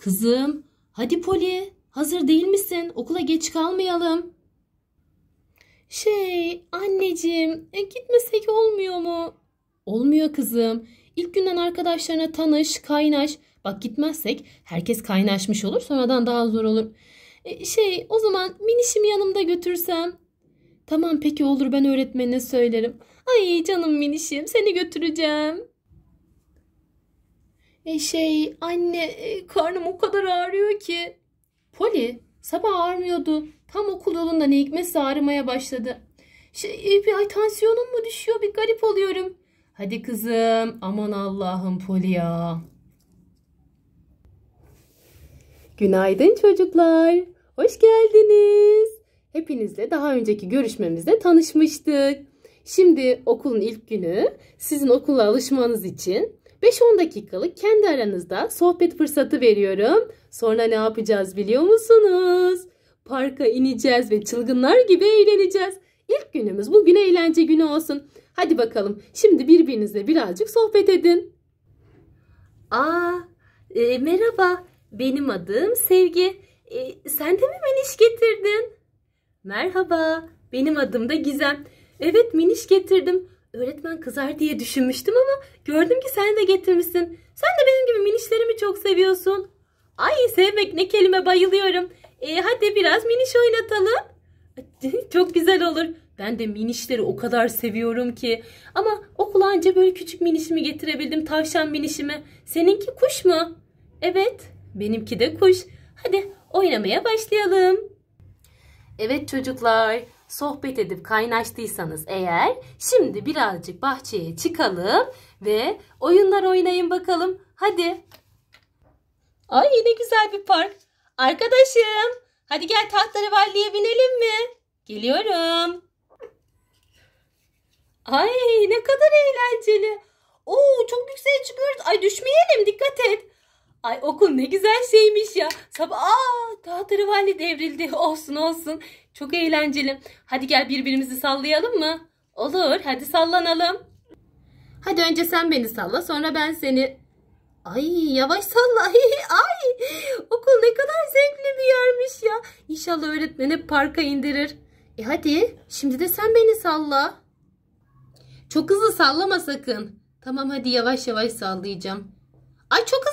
Kızım hadi Poli hazır değil misin? Okula geç kalmayalım. Şey anneciğim e, gitmesek olmuyor mu? Olmuyor kızım. İlk günden arkadaşlarına tanış, kaynaş. Bak gitmezsek herkes kaynaşmış olur sonradan daha zor olur. E, şey o zaman minişimi yanımda götürsem. Tamam peki olur ben öğretmenine söylerim. Ay canım minişim seni götüreceğim. E şey anne e, karnım o kadar ağrıyor ki. Poli sabah ağrmıyordu. Tam okul yolunda ne hikmetse ağrımaya başladı. Şey, e, bir ay tansiyonum mu düşüyor bir garip oluyorum. Hadi kızım aman Allah'ım Poli ya. Günaydın çocuklar. Hoş geldiniz. Hepinizle daha önceki görüşmemizde tanışmıştık. Şimdi okulun ilk günü sizin okula alışmanız için 5-10 dakikalık kendi aranızda sohbet fırsatı veriyorum. Sonra ne yapacağız biliyor musunuz? Parka ineceğiz ve çılgınlar gibi eğleneceğiz. İlk günümüz bugün eğlence günü olsun. Hadi bakalım şimdi birbirinizle birazcık sohbet edin. Aa, e, merhaba. Benim adım Sevgi. E, sen de mi meniş getirdin? Merhaba. Benim adım da Gizem. Evet meniş getirdim öğretmen kızar diye düşünmüştüm ama gördüm ki sen de getirmişsin. Sen de benim gibi minişlerimi çok seviyorsun. Ay sevmek ne kelime bayılıyorum. E, hadi biraz miniş oynatalım. çok güzel olur. Ben de minişleri o kadar seviyorum ki. Ama okula anca böyle küçük minişimi getirebildim. Tavşan minişimi. Seninki kuş mu? Evet. Benimki de kuş. Hadi oynamaya başlayalım. Evet çocuklar sohbet edip kaynaştıysanız eğer şimdi birazcık bahçeye çıkalım ve oyunlar oynayın bakalım. Hadi. Ay ne güzel bir park. Arkadaşım hadi gel tahtları tahterevalliye binelim mi? Geliyorum. Ay ne kadar eğlenceli. Oo çok yükseğe çıkıyoruz. Ay düşmeyelim dikkat et. Ay okul ne güzel şeymiş ya. Sabah aa tahtarıvalli devrildi. Olsun olsun. Çok eğlenceli. Hadi gel birbirimizi sallayalım mı? Olur hadi sallanalım. Hadi önce sen beni salla sonra ben seni. Ay yavaş salla. Ay okul ne kadar zevkli bir yermiş ya. İnşallah öğretmen hep parka indirir. E hadi şimdi de sen beni salla. Çok hızlı sallama sakın. Tamam hadi yavaş yavaş sallayacağım. Ay çok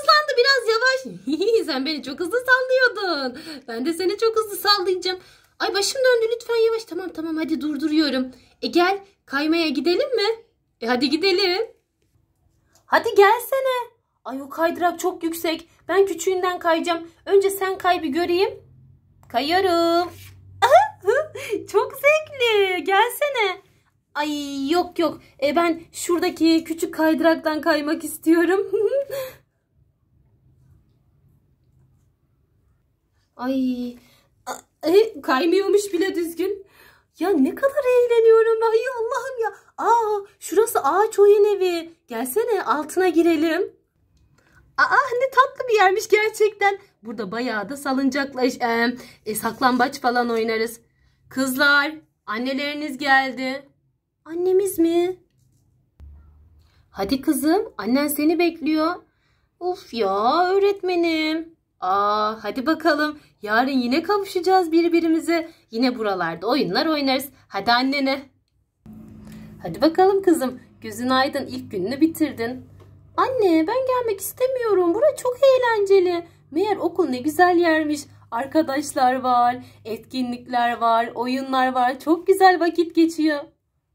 yavaş. Sen beni çok hızlı sallıyordun. Ben de seni çok hızlı sallayacağım. Ay başım döndü lütfen yavaş. Tamam tamam hadi durduruyorum. E gel kaymaya gidelim mi? E hadi gidelim. Hadi gelsene. Ay o kaydırak çok yüksek. Ben küçüğünden kayacağım. Önce sen kay bir göreyim. Kayıyorum. çok zevkli. Gelsene. Ay yok yok. E ben şuradaki küçük kaydıraktan kaymak istiyorum. Ay e, kaymıyormuş bile düzgün. Ya ne kadar eğleniyorum Ay Allah'ım ya. Aa şurası ağaç oyun evi. Gelsene altına girelim. Aa ne tatlı bir yermiş gerçekten. Burada bayağı da salıncakla e, e, saklambaç falan oynarız. Kızlar anneleriniz geldi. Annemiz mi? Hadi kızım annen seni bekliyor. Of ya öğretmenim. Aa hadi bakalım yarın yine kavuşacağız birbirimize. Yine buralarda oyunlar oynarız. Hadi annene. Hadi bakalım kızım gözün aydın ilk gününü bitirdin. Anne ben gelmek istemiyorum. Bura çok eğlenceli. Meğer okul ne güzel yermiş. Arkadaşlar var, etkinlikler var, oyunlar var. Çok güzel vakit geçiyor.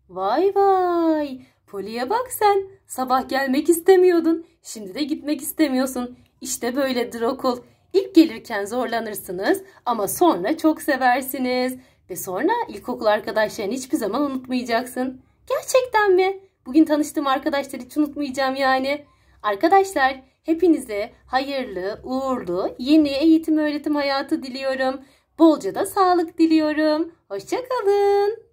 Vay vay. Poli'ye bak sen. Sabah gelmek istemiyordun. Şimdi de gitmek istemiyorsun. İşte böyledir okul. İlk gelirken zorlanırsınız ama sonra çok seversiniz. Ve sonra ilkokul arkadaşlarını hiçbir zaman unutmayacaksın. Gerçekten mi? Bugün tanıştığım arkadaşları hiç unutmayacağım yani. Arkadaşlar hepinize hayırlı, uğurlu, yeni eğitim öğretim hayatı diliyorum. Bolca da sağlık diliyorum. Hoşçakalın.